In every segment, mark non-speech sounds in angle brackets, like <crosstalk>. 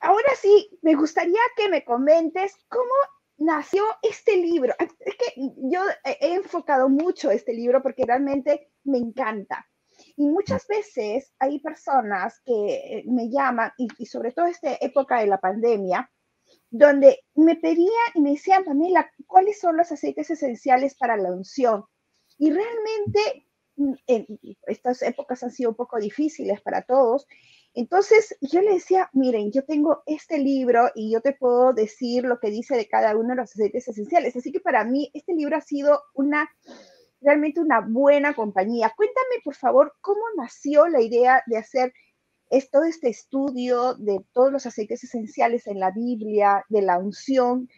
ahora sí, me gustaría que me comentes cómo nació este libro. Es que yo he enfocado mucho este libro porque realmente me encanta. Y muchas veces hay personas que eh, me llaman, y, sobre todo esta época de la pandemia, donde me pedían y me decían, Pamela, ¿cuáles son los aceites esenciales para la unción? Y realmente en estas épocas han sido un poco difíciles para todos. Entonces yo le decía, miren, yo tengo este libro y yo te puedo decir lo que dice de cada uno de los aceites esenciales. Así que para mí este libro ha sido una realmente una buena compañía. Cuéntame, por favor, cómo nació la idea de hacer todo este estudio de todos los aceites esenciales en la Biblia, de la unción,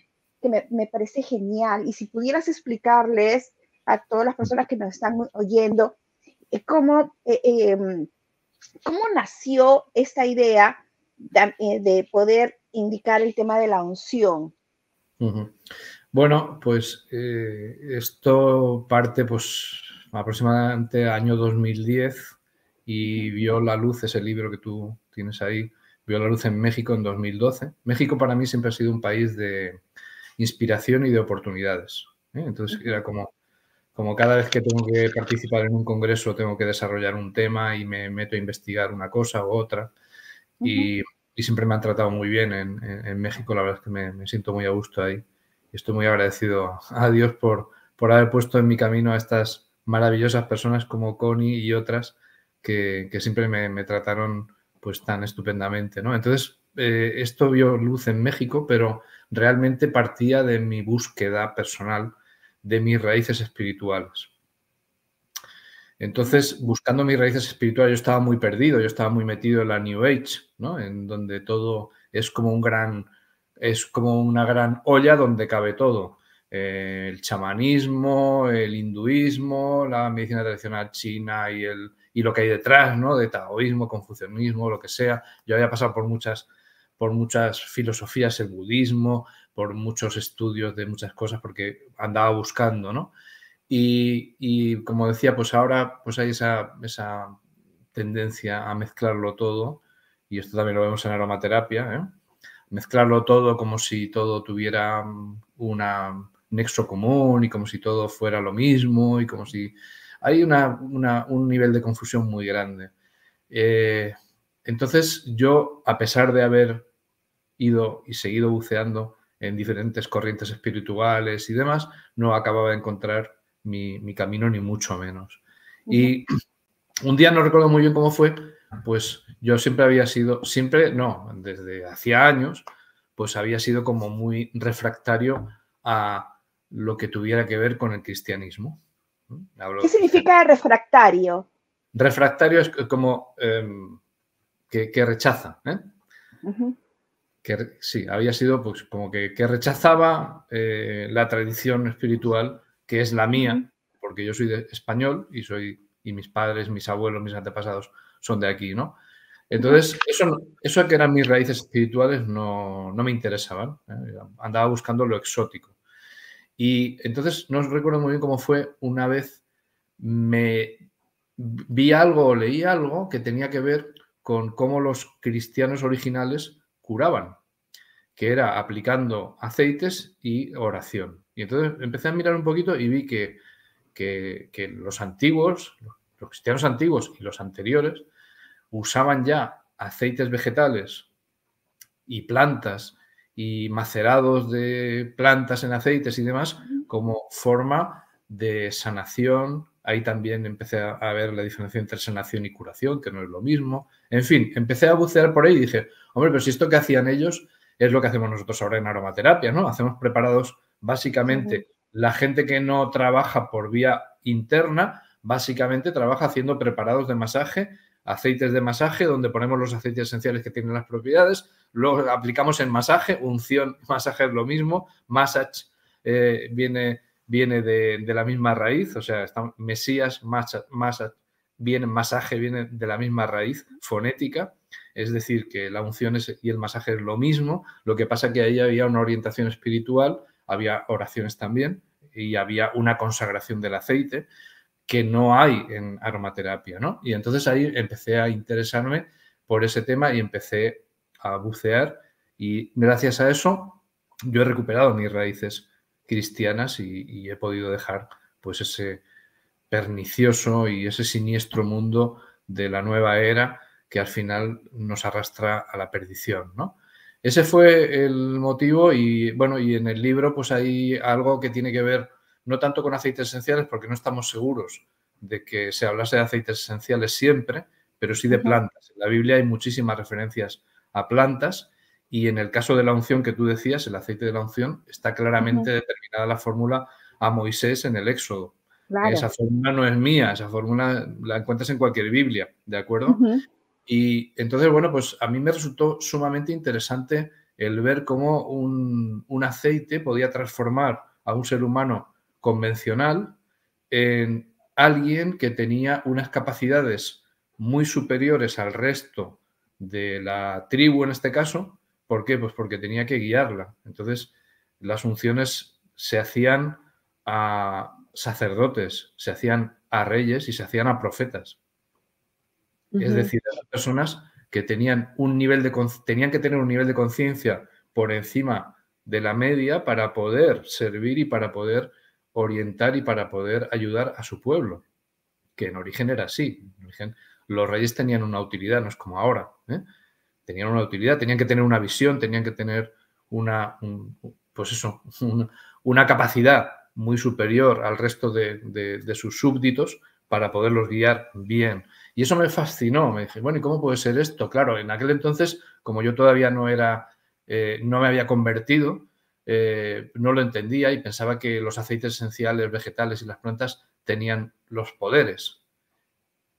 que me parece genial. Y si pudieras explicarles a todas las personas que nos están oyendo, eh, cómo, eh, eh, cómo nació esta idea de, poder indicar el tema de la unción. Bueno, pues esto parte pues aproximadamente año 2010 y vio la luz ese libro que tú tienes ahí, vio la luz en México en 2012. México para mí siempre ha sido un país de inspiración y de oportunidades. Entonces era como, como cada vez que tengo que participar en un congreso tengo que desarrollar un tema y me meto a investigar una cosa u otra. y, siempre me han tratado muy bien en, México, la verdad es que me, siento muy a gusto ahí. Y estoy muy agradecido a Dios por, por haber puesto en mi camino a estas maravillosas personas como Connie y otras que, siempre me, trataron pues tan estupendamente, ¿no? Entonces, eh, esto vio luz en México, pero realmente partía de mi búsqueda personal de mis raíces espirituales. Entonces, buscando mis raíces espirituales, yo estaba muy perdido, yo estaba muy metido en la New Age, En donde todo es como un gran, es como una gran olla donde cabe todo. Eh, el chamanismo, el hinduismo, la medicina tradicional china y, el, y lo que hay detrás, ¿no? De taoísmo, confucianismo, lo que sea. Yo había pasado por muchas, por muchas filosofías, el budismo, por muchos estudios de muchas cosas, porque andaba buscando, ¿no? Y, como decía, pues ahora pues hay esa, tendencia a mezclarlo todo, y esto también lo vemos en aromaterapia, ¿eh? mezclarlo todo como si todo tuviera mm, ...un nexo común y como si todo fuera lo mismo y como si... Hay un nivel de confusión muy grande. Eh, entonces yo, a pesar de haber ido y seguido buceando, en diferentes corrientes espirituales y demás, no acababa de encontrar mi, camino ni mucho menos. Y un día, no recuerdo muy bien cómo fue, pues yo siempre había sido, siempre, no, desde hacía años, pues había sido como muy refractario a lo que tuviera que ver con el cristianismo. ¿Qué significa refractario? Refractario es como em, que, rechaza. ¿eh? que sí, había sido pues como que, rechazaba eh, la tradición espiritual que es la mía, porque yo soy de español y soy y mis padres, mis abuelos, mis antepasados son de aquí, ¿no? Entonces, eso, eso que eran mis raíces espirituales no, no me interesaban. ¿eh? Andaba buscando lo exótico. Y entonces, no recuerdo muy bien cómo fue una vez me vi algo o leí algo que tenía que ver con cómo los cristianos originales curaban, que era aplicando aceites y oración. Y entonces empecé a mirar un poquito y vi que, que, que los antiguos, los cristianos antiguos y los anteriores, usaban ya aceites vegetales y plantas y macerados de plantas en aceites y demás como forma de sanación, Ahí también empecé a ver la diferencia entre sanación y curación, que no es lo mismo. En fin, empecé a bucear por ahí y dije, hombre, pero si esto que hacían ellos es lo que hacemos nosotros ahora en aromaterapia, ¿no? Hacemos preparados básicamente, la gente que no trabaja por vía interna, básicamente trabaja haciendo preparados de masaje, aceites de masaje, donde ponemos los aceites esenciales que tienen las propiedades, luego aplicamos en masaje, unción, <laughs> masaje es lo mismo, massage eh, viene viene de, la misma raíz, o sea, Mesías, viene, masaje viene de la misma raíz fonética, es decir, que la unción y el masaje es lo mismo, lo que pasa que ahí había una orientación espiritual, había oraciones también y había una consagración del aceite que no hay en aromaterapia, ¿no? Y entonces ahí empecé a interesarme por ese tema y empecé a bucear y gracias a eso yo he recuperado mis raíces cristianas y, he podido dejar pues ese pernicioso y ese siniestro mundo de la nueva era que al final nos arrastra a la perdición, ¿no? Ese fue el motivo y bueno, y en el libro pues hay algo que tiene que ver no tanto con aceites esenciales porque no estamos seguros de que se hablase de aceites esenciales siempre, pero sí de plantas. En la Biblia hay muchísimas referencias a plantas y en el caso de la unción que tú decías, el aceite de la unción, está claramente determinada la fórmula a Moisés en el Éxodo. Esa fórmula no es mía, esa fórmula la encuentras en cualquier Biblia, ¿de acuerdo? Y entonces, bueno, pues a mí me resultó sumamente interesante el ver cómo un, un aceite podía transformar a un ser humano convencional en alguien que tenía unas capacidades muy superiores al resto de la tribu en este caso, ¿Por qué? Pues porque tenía que guiarla. Entonces, las funciones se hacían a sacerdotes, se hacían a reyes y se hacían a profetas. Es decir, las personas que tenían, un nivel de, tenían que tener un nivel de conciencia por encima de la media para poder servir y para poder orientar y para poder ayudar a su pueblo, que en origen era así. los reyes tenían una utilidad, no es como ahora. ¿eh? tenían una utilidad, tenían que tener una visión, tenían que tener una, pues eso, <laughs> una, capacidad muy superior al resto de, sus súbditos para poderlos guiar bien. Y eso me fascinó, me dije, bueno, ¿y cómo puede ser esto? Claro, en aquel entonces, como yo todavía no era, eh, no me había convertido, eh, no lo entendía y pensaba que los aceites esenciales, vegetales y las plantas tenían los poderes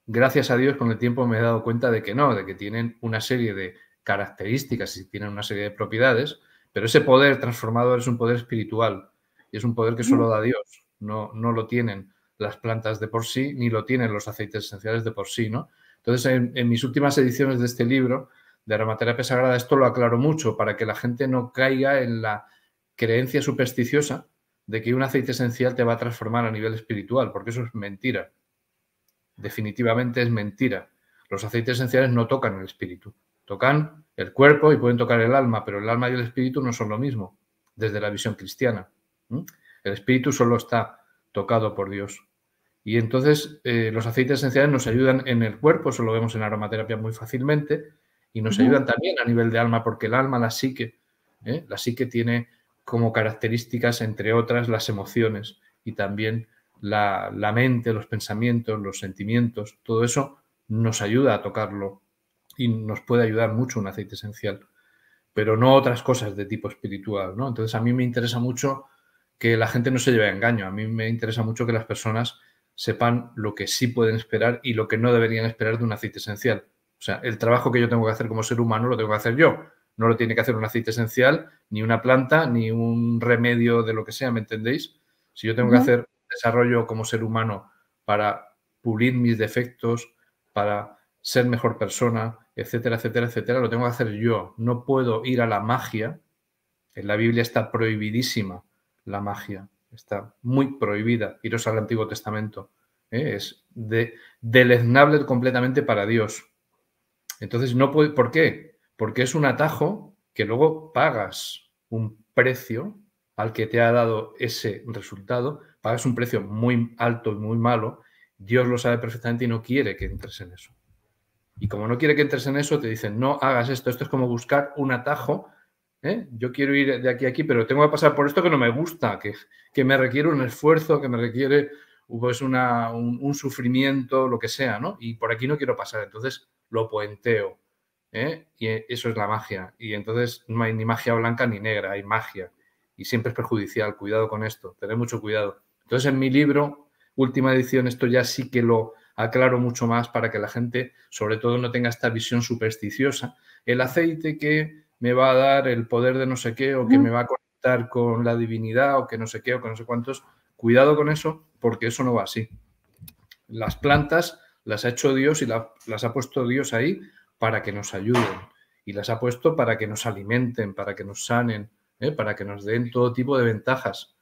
gracias a Dios con el tiempo me he dado cuenta de que no, de que tienen una serie de características y tienen una serie de propiedades, pero ese poder transformador es un poder espiritual y es un poder que solo da Dios, no, no lo tienen las plantas de por sí, ni lo tienen los aceites esenciales de por sí, ¿no? Entonces, en, en mis últimas ediciones de este libro, de aromaterapia sagrada, esto lo aclaro mucho para que la gente no caiga en la creencia supersticiosa de que un aceite esencial te va a transformar a nivel espiritual, porque eso es mentira. Definitivamente es mentira. Los aceites esenciales no tocan el espíritu, tocan el cuerpo y pueden tocar el alma, pero el alma y el espíritu no son lo mismo desde la visión cristiana. El espíritu solo está tocado por Dios. Y entonces eh, los aceites esenciales nos ayudan en el cuerpo, eso lo vemos en aromaterapia muy fácilmente, y nos ayudan también a nivel de alma, porque el alma, la psique, ¿eh? la psique tiene como características, entre otras, las emociones y también la, mente, los pensamientos, los sentimientos, todo eso nos ayuda a tocarlo y nos puede ayudar mucho un aceite esencial, pero no otras cosas de tipo espiritual, ¿no? Entonces a mí me interesa mucho que la gente no se lleve a engaño, a mí me interesa mucho que las personas sepan lo que sí pueden esperar y lo que no deberían esperar de un aceite esencial. O sea, el trabajo que yo tengo que hacer como ser humano lo tengo que hacer yo, no lo tiene que hacer un aceite esencial, ni una planta, ni un remedio de lo que sea, ¿me entendéis? Si yo tengo que hacer desarrollo como ser humano para pulir mis defectos, para ser mejor persona, etcétera, etcétera, etcétera, lo tengo que hacer yo. No puedo ir a la magia. En la Biblia está prohibidísima la magia, está muy prohibida. Iros al Antiguo Testamento. ¿eh? Es de, deleznable completamente para Dios. Entonces, no puede, ¿por qué? Porque es un atajo que luego pagas un precio al que te ha dado ese resultado pagas un precio muy alto y muy malo, Dios lo sabe perfectamente y no quiere que entres en eso. Y como no quiere que entres en eso, te dicen, no hagas esto, esto es como buscar un atajo. ¿eh? Yo quiero ir de aquí a aquí, pero tengo que pasar por esto que no me gusta, que, que me requiere un esfuerzo, que me requiere pues una, un, sufrimiento, lo que sea, ¿no? Y por aquí no quiero pasar, entonces lo puenteo. ¿eh? Y eso es la magia. Y entonces no hay ni magia blanca ni negra, hay magia. Y siempre es perjudicial, cuidado con esto, tened mucho cuidado. Entonces, en mi libro, última edición, esto ya sí que lo aclaro mucho más para que la gente, sobre todo, no tenga esta visión supersticiosa. El aceite que me va a dar el poder de no sé qué, o que me va a conectar con la divinidad, o que no sé qué, o que no sé cuántos. Cuidado con eso, porque eso no va así. Las plantas las ha hecho Dios y las ha puesto Dios ahí para que nos ayuden. Y las ha puesto para que nos alimenten, para que nos sanen, ¿eh? para que nos den todo tipo de ventajas.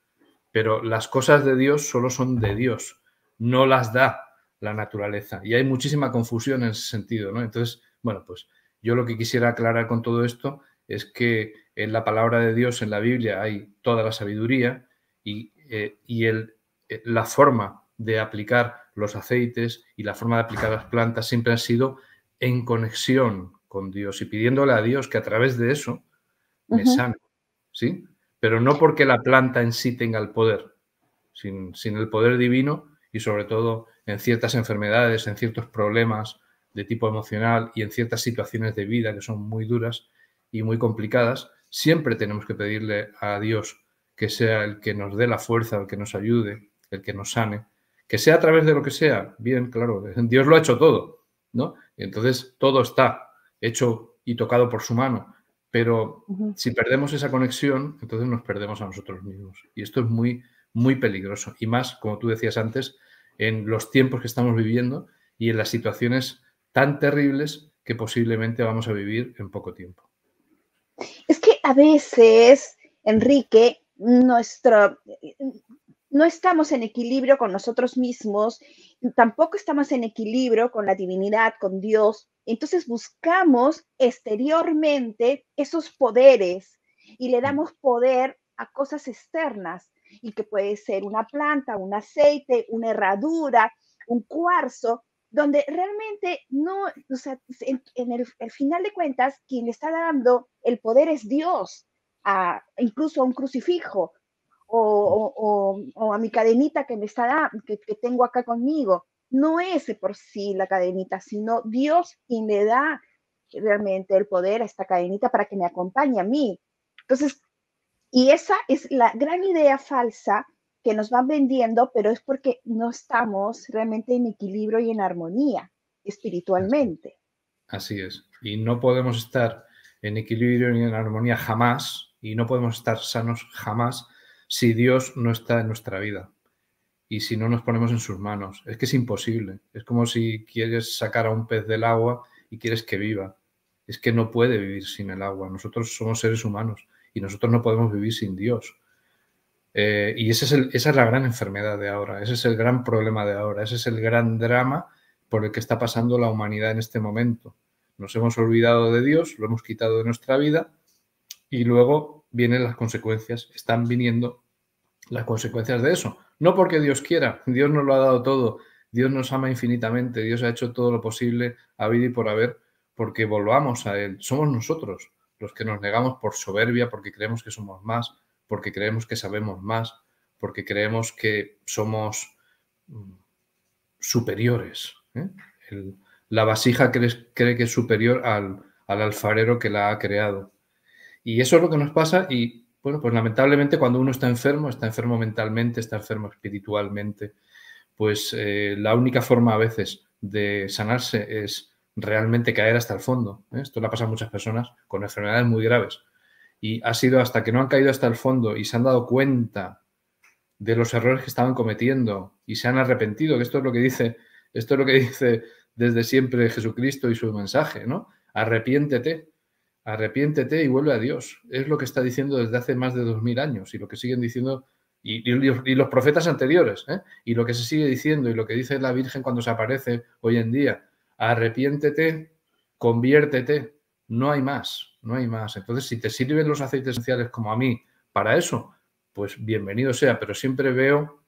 Pero las cosas de Dios solo son de Dios, no las da la naturaleza. Y hay muchísima confusión en ese sentido, ¿no? Entonces, bueno, pues yo lo que quisiera aclarar con todo esto es que en la palabra de Dios, en la Biblia, hay toda la sabiduría y, eh, el, eh, la forma de aplicar los aceites y la forma de aplicar las plantas siempre han sido en conexión con Dios y pidiéndole a Dios que a través de eso me sane, ¿sí? pero no porque la planta en sí tenga el poder, sin, el poder divino y sobre todo en ciertas enfermedades, en ciertos problemas de tipo emocional y en ciertas situaciones de vida que son muy duras y muy complicadas, siempre tenemos que pedirle a Dios que sea el que nos dé la fuerza, el que nos ayude, el que nos sane, que sea a través de lo que sea, bien, claro, <laughs> Dios lo ha hecho todo, ¿no? entonces todo está hecho y tocado por su mano, pero si perdemos esa conexión, entonces nos perdemos a nosotros mismos. Y esto es muy, muy peligroso. Y más, como tú decías antes, en los tiempos que estamos viviendo y en las situaciones tan terribles que posiblemente vamos a vivir en poco tiempo. Es que a veces, Enrique, nuestro, no estamos en equilibrio con nosotros mismos, tampoco estamos en equilibrio con la divinidad, con Dios, entonces buscamos exteriormente esos poderes y le mm. damos poder a cosas externas y que puede ser una planta, un aceite, una herradura, un cuarzo, donde realmente no, o sea, en, el, final de cuentas, quien le está dando el poder es Dios, a, incluso a un crucifijo o, a mi cadenita que me está que, que tengo acá conmigo no es por sí la cadenita, sino Dios y le da realmente el poder a esta cadenita para que me acompañe a mí. Entonces, y esa es la gran idea falsa que nos van vendiendo, pero es porque no estamos realmente en equilibrio y en armonía espiritualmente. Así es. Y no podemos estar en equilibrio ni en armonía jamás, y no podemos estar sanos jamás si Dios no está en nuestra vida y si no nos ponemos en sus manos. Es que es imposible. Es como si quieres sacar a un pez del agua y quieres que viva. Es que no puede vivir sin el agua. Nosotros somos seres humanos y nosotros no podemos vivir sin Dios. Eh, y esa es la gran enfermedad de ahora, ese es el gran problema de ahora, ese es el gran drama por el que está pasando la humanidad en este momento. Nos hemos olvidado de Dios, lo hemos quitado de nuestra vida y luego vienen las consecuencias, están viniendo las consecuencias de eso. No porque Dios quiera, Dios nos lo ha dado todo, Dios nos ama infinitamente, Dios ha hecho todo lo posible a vida y por haber, porque volvamos a Él. Somos nosotros los que nos negamos por soberbia, porque creemos que somos más, porque creemos que sabemos más, porque creemos que somos mm, superiores. ¿eh? la vasija cree, cree, que es superior al, al alfarero que la ha creado. Y eso es lo que nos pasa y bueno, pues lamentablemente cuando uno está enfermo, está enfermo mentalmente, está enfermo espiritualmente, pues eh, la única forma a veces de sanarse es realmente caer hasta el fondo. ¿eh? Esto le ha pasado a muchas personas con enfermedades muy graves. Y ha sido hasta que no han caído hasta el fondo y se han dado cuenta de los errores que estaban cometiendo y se han arrepentido, que esto es lo que dice, esto es lo que <laughs> dice desde siempre Jesucristo y su mensaje, ¿no? Arrepiéntete, Arrepiéntete y vuelve a Dios. Es lo que está diciendo desde hace más de dos mil años y lo que siguen diciendo y, los profetas anteriores, ¿eh? y lo que se sigue diciendo y lo que dice la Virgen cuando se aparece hoy en día. Arrepiéntete, conviértete, no hay más, no hay más. Entonces, si te sirven los aceites esenciales como a mí para eso, pues bienvenido sea, pero siempre veo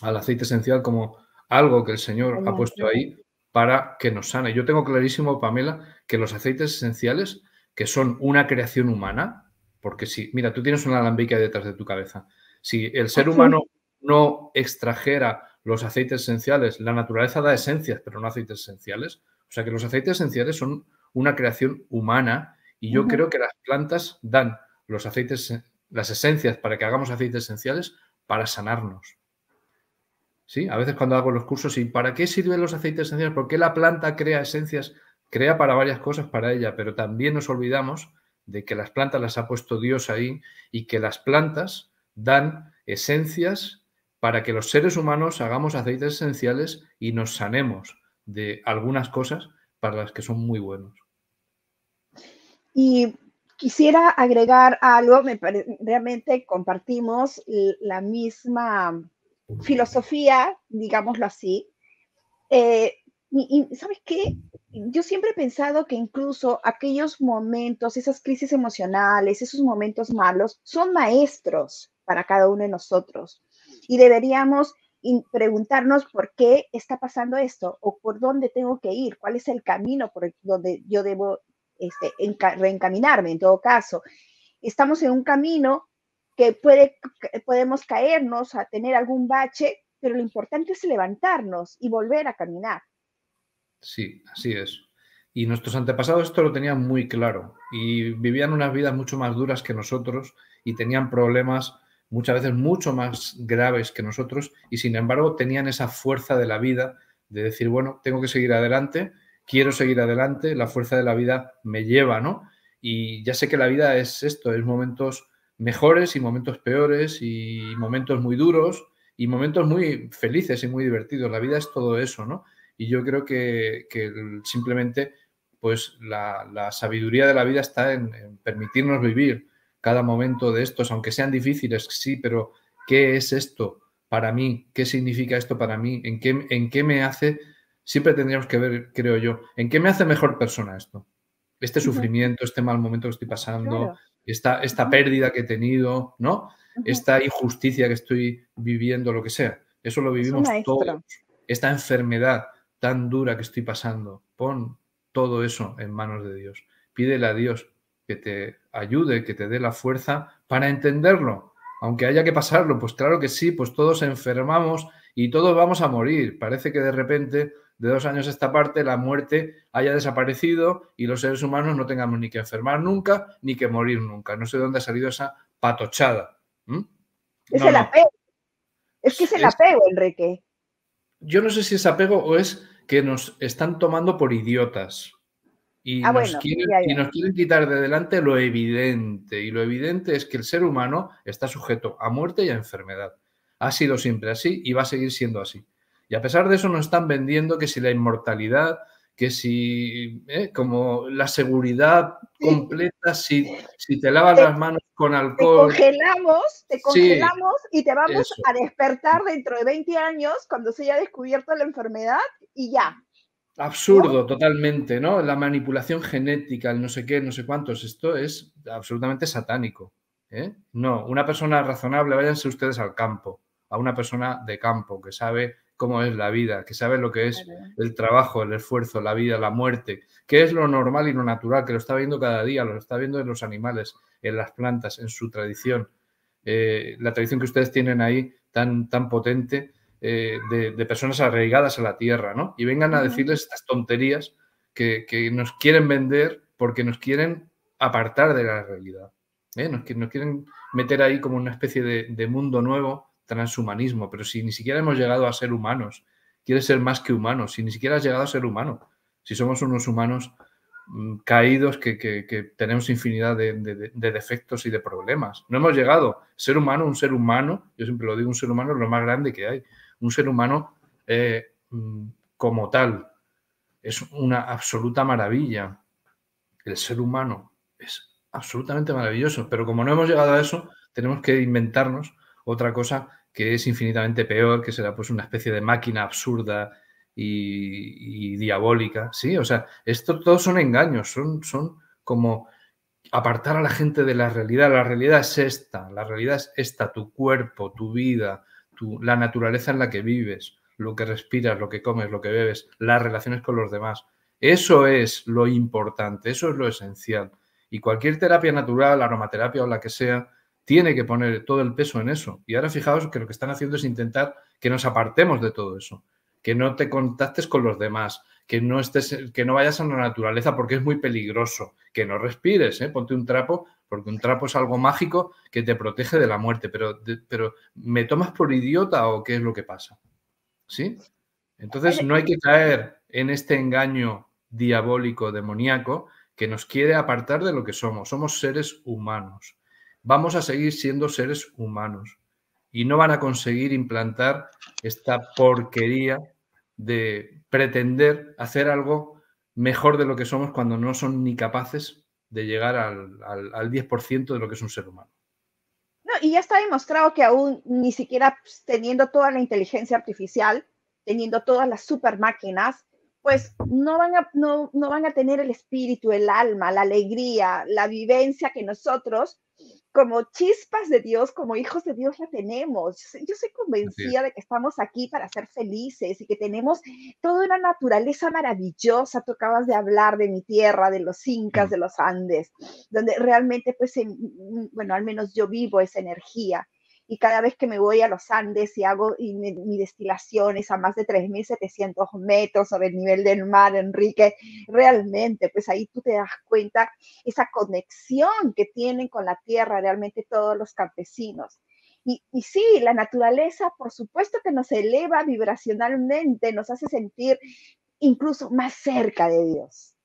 al aceite esencial como algo que el Señor ha puesto ahí para que nos sane. Yo tengo clarísimo, Pamela, que los aceites esenciales que son una creación humana, porque si, mira, tú tienes una alambique detrás de tu cabeza. Si el ser humano no extrajera los aceites esenciales, la naturaleza da esencias, pero no aceites esenciales. O sea que los aceites esenciales son una creación humana y yo creo que las plantas dan los aceites, las esencias para que hagamos aceites esenciales para sanarnos. ¿Sí? A veces cuando hago los cursos, ¿y para qué sirven los aceites esenciales? ¿Por qué la planta crea esencias crea para varias cosas para ella, pero también nos olvidamos de que las plantas las ha puesto Dios ahí y que las plantas dan esencias para que los seres humanos hagamos aceites esenciales y nos sanemos de algunas cosas para las que son muy buenos. Y quisiera agregar algo, realmente compartimos la misma filosofía, digámoslo así. Eh, y, ¿sabes qué? yo siempre he pensado que incluso aquellos momentos, esas crisis emocionales, esos momentos malos, son maestros para cada uno de nosotros. Y deberíamos preguntarnos por qué está pasando esto o por dónde tengo que ir, cuál es el camino por donde yo debo este, reencaminarme en todo caso. Estamos en un camino que puede, podemos caernos a tener algún bache, pero lo importante es levantarnos y volver a caminar. Sí, así es. Y nuestros antepasados esto lo tenían muy claro y vivían unas vidas mucho más duras que nosotros y tenían problemas muchas veces mucho más graves que nosotros y sin embargo tenían esa fuerza de la vida de decir, bueno, tengo que seguir adelante, quiero seguir adelante, la fuerza de la vida me lleva, ¿no? Y ya sé que la vida es esto, es momentos mejores y momentos peores y momentos muy duros y momentos muy felices y muy divertidos. La vida es todo eso, ¿no? Y yo creo que, simplemente pues la, sabiduría de la vida está en, permitirnos vivir cada momento de estos, aunque sean difíciles, sí, pero ¿qué es esto para mí? ¿Qué significa esto para mí? ¿En qué, en qué me hace? Siempre tendríamos que ver, creo yo, ¿en qué me hace mejor persona esto? Este sufrimiento, este mal momento que estoy pasando, esta, pérdida que he tenido, ¿no? Esta injusticia que estoy viviendo, lo que sea. Eso lo vivimos todos. Esta enfermedad, tan dura que estoy pasando. Pon todo eso en manos de Dios. Pídele a Dios que te ayude, que te dé la fuerza para entenderlo, aunque haya que pasarlo. Pues claro que sí, pues todos enfermamos y todos vamos a morir. Parece que de repente, de dos años a esta parte, la muerte haya desaparecido y los seres humanos no tengamos ni que enfermar nunca ni que morir nunca. No sé de dónde ha salido esa patochada. Es el apego. Es que es el apego, Enrique. Yo no sé si es apego o es que nos están tomando por idiotas ah, y, nos quieren, quitar de delante lo evidente. Y lo evidente es que el ser humano está sujeto a muerte y a enfermedad. Ha sido siempre así y va a seguir siendo así. Y a pesar de eso nos están vendiendo que si la inmortalidad, que si, eh, como la seguridad completa, si, si te lavas las manos con alcohol. Te congelamos, te congelamos y te vamos a despertar dentro de 20 años cuando se haya descubierto la enfermedad y ya. Absurdo, totalmente, ¿no? La manipulación genética, el no sé qué, no sé cuántos, esto es absolutamente satánico. ¿eh? No, una persona razonable, váyanse ustedes al campo, a una persona de campo que sabe cómo es la vida, que sabe lo que es el trabajo, el esfuerzo, la vida, la muerte, que es lo normal y lo natural, que lo está viendo cada día, lo está viendo en los animales, en las plantas, en su tradición, eh, la tradición que ustedes tienen ahí tan, tan potente eh, de, personas arraigadas a la tierra, ¿no? Y vengan a decirles estas tonterías que, nos quieren vender porque nos quieren apartar de la realidad, ¿eh? nos, quieren meter ahí como una especie de mundo nuevo transhumanismo, pero si ni siquiera hemos llegado a ser humanos, quieres ser más que humanos, si ni siquiera has llegado a ser humano, si somos unos humanos mm, caídos que, tenemos infinidad de, defectos y de problemas. No hemos llegado. Ser humano, un ser humano, yo siempre lo digo, un ser humano es lo más grande que hay. Un ser humano eh, mm, como tal es una absoluta maravilla. El ser humano es absolutamente maravilloso, pero como no hemos llegado a eso, tenemos que inventarnos otra cosa que es infinitamente peor, que será pues una especie de máquina absurda y, diabólica. Sí, o sea, esto todos son engaños, son, son como apartar a la gente de la realidad. La realidad es esta, la realidad es esta, tu cuerpo, tu vida, la naturaleza en la que vives, lo que respiras, lo que comes, lo que bebes, las relaciones con los demás. Eso es lo importante, eso es lo esencial. Y cualquier terapia natural, aromaterapia o la que sea, tiene que poner todo el peso en eso. Y ahora fijaos que lo que están haciendo es intentar que nos apartemos de todo eso, que no te contactes con los demás, que no estés, que no vayas a la naturaleza porque es muy peligroso, que no respires, ¿eh? ponte un trapo, porque un trapo es algo mágico que te protege de la muerte, pero, pero ¿me tomas por idiota o qué es lo que pasa? ¿Sí? Entonces no hay que caer en este engaño diabólico, demoníaco, que nos quiere apartar de lo que somos. Somos seres humanos vamos a seguir siendo seres humanos y no van a conseguir implantar esta porquería de pretender hacer algo mejor de lo que somos cuando no son ni capaces de llegar al, 10% de lo que es un ser humano. No, y ya está demostrado que aún ni siquiera pues, teniendo toda la inteligencia artificial, teniendo todas las super máquinas, pues no van, a, no van a tener el espíritu, el alma, la alegría, la vivencia que nosotros como chispas de Dios, como hijos de Dios la tenemos. Yo soy convencida de que estamos aquí para ser felices y que tenemos toda una naturaleza maravillosa. tocabas de hablar de mi tierra, de los incas, de los Andes, donde realmente, pues, mm, mm, bueno, al menos yo vivo esa energía y cada vez que me voy a los Andes y hago mi, destilación es a más de 3.700 metros sobre el nivel del mar, Enrique, realmente, pues ahí tú te das cuenta esa conexión que tienen con la tierra realmente todos los campesinos. Y, y, sí, la naturaleza, por supuesto que nos eleva vibracionalmente, nos hace sentir incluso más cerca de Dios.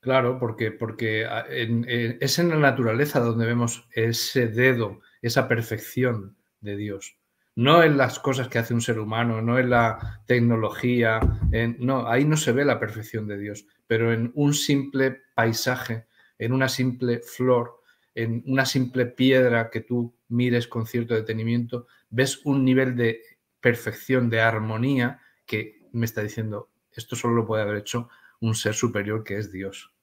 Claro, porque, porque ah, es en la naturaleza donde vemos ese dedo esa perfección de Dios. No en las cosas que hace un ser humano, no en la tecnología, en, no, ahí no se ve la perfección de Dios, pero en un simple paisaje, en una simple flor, en una simple piedra que tú mires con cierto detenimiento, ves un nivel de perfección, de armonía, que me está diciendo, esto solo lo puede haber hecho un ser superior que es Dios.